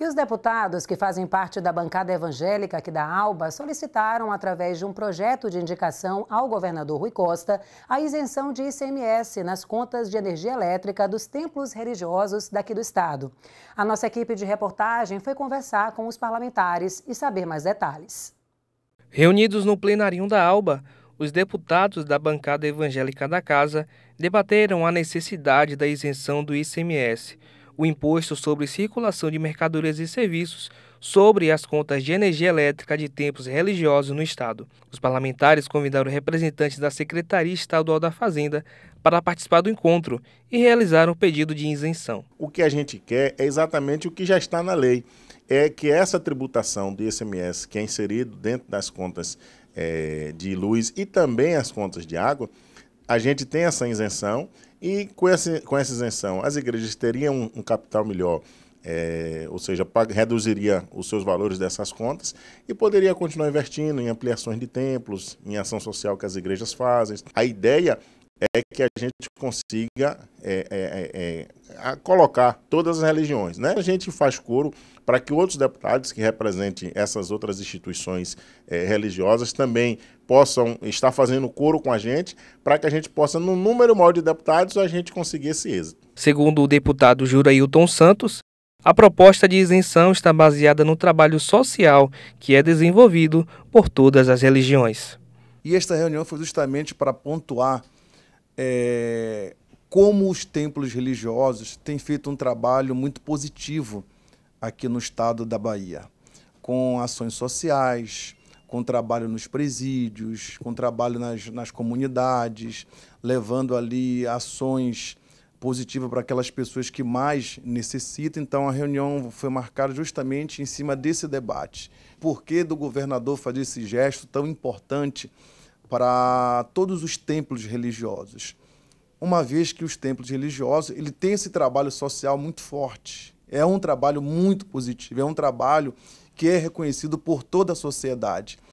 E os deputados que fazem parte da bancada evangélica aqui da Alba solicitaram, através de um projeto de indicação ao governador Rui Costa, a isenção de ICMS nas contas de energia elétrica dos templos religiosos daqui do estado. A nossa equipe de reportagem foi conversar com os parlamentares e saber mais detalhes. Reunidos no plenário da Alba, os deputados da bancada evangélica da casa debateram a necessidade da isenção do ICMS o imposto sobre circulação de mercadorias e serviços sobre as contas de energia elétrica de tempos religiosos no Estado. Os parlamentares convidaram representantes da Secretaria Estadual da Fazenda para participar do encontro e realizaram o pedido de isenção. O que a gente quer é exatamente o que já está na lei, é que essa tributação de ICMS que é inserido dentro das contas é, de luz e também as contas de água, a gente tem essa isenção e com, esse, com essa isenção as igrejas teriam um, um capital melhor, é, ou seja, reduziria os seus valores dessas contas e poderia continuar investindo em ampliações de templos, em ação social que as igrejas fazem. A ideia é que a gente consiga é, é, é, é colocar todas as religiões. Né? A gente faz coro para que outros deputados que representem essas outras instituições é, religiosas também possam estar fazendo coro com a gente, para que a gente possa, no número maior de deputados, a gente conseguir esse êxito. Segundo o deputado Jurailton Santos, a proposta de isenção está baseada no trabalho social que é desenvolvido por todas as religiões. E esta reunião foi justamente para pontuar é, como os templos religiosos têm feito um trabalho muito positivo aqui no estado da Bahia, com ações sociais, com trabalho nos presídios, com trabalho nas, nas comunidades, levando ali ações positivas para aquelas pessoas que mais necessitam. Então, a reunião foi marcada justamente em cima desse debate. Por que do governador fazer esse gesto tão importante para todos os templos religiosos, uma vez que os templos religiosos ele tem esse trabalho social muito forte. É um trabalho muito positivo, é um trabalho que é reconhecido por toda a sociedade.